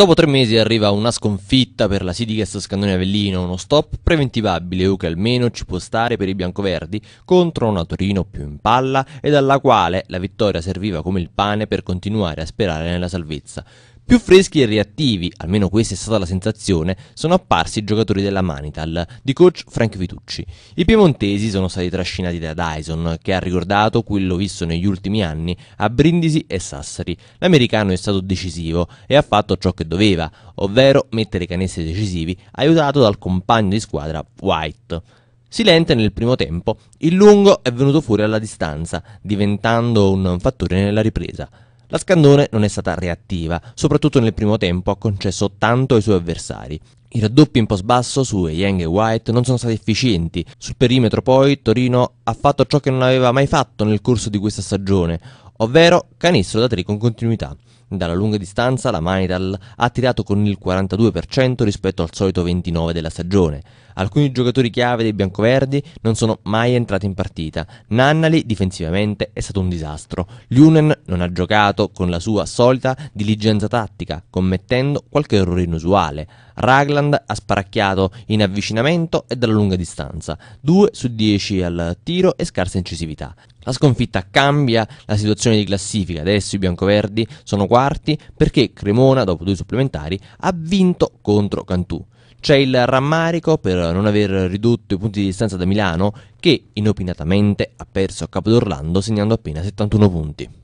Dopo tre mesi arriva una sconfitta per la Sidicast Scandone Avellino, uno stop preventivabile o che almeno ci può stare per i biancoverdi contro una Torino più in palla e dalla quale la vittoria serviva come il pane per continuare a sperare nella salvezza. Più freschi e reattivi, almeno questa è stata la sensazione, sono apparsi i giocatori della Manital, di coach Frank Vitucci. I piemontesi sono stati trascinati da Dyson, che ha ricordato quello visto negli ultimi anni a Brindisi e Sassari. L'americano è stato decisivo e ha fatto ciò che doveva, ovvero mettere canestri decisivi, aiutato dal compagno di squadra White. Silente nel primo tempo, il lungo è venuto fuori alla distanza, diventando un fattore nella ripresa. La Scandone non è stata reattiva, soprattutto nel primo tempo ha concesso tanto ai suoi avversari. I raddoppi in post basso su Yang e White non sono stati efficienti. Sul perimetro poi Torino ha fatto ciò che non aveva mai fatto nel corso di questa stagione, ovvero canestro da tre con continuità. Dalla lunga distanza la Manital ha tirato con il 42% rispetto al solito 29% della stagione. Alcuni giocatori chiave dei biancoverdi non sono mai entrati in partita. Nannali difensivamente è stato un disastro. Lunen non ha giocato con la sua solita diligenza tattica, commettendo qualche errore inusuale. Ragland ha sparacchiato in avvicinamento e dalla lunga distanza, 2 su 10 al tiro e scarsa incisività. La sconfitta cambia la situazione di classifica, adesso i biancoverdi sono quasi quarti perché Cremona, dopo due supplementari, ha vinto contro Cantù. C'è il rammarico per non aver ridotto i punti di distanza da Milano che inopinatamente ha perso a Capodorlando segnando appena 71 punti.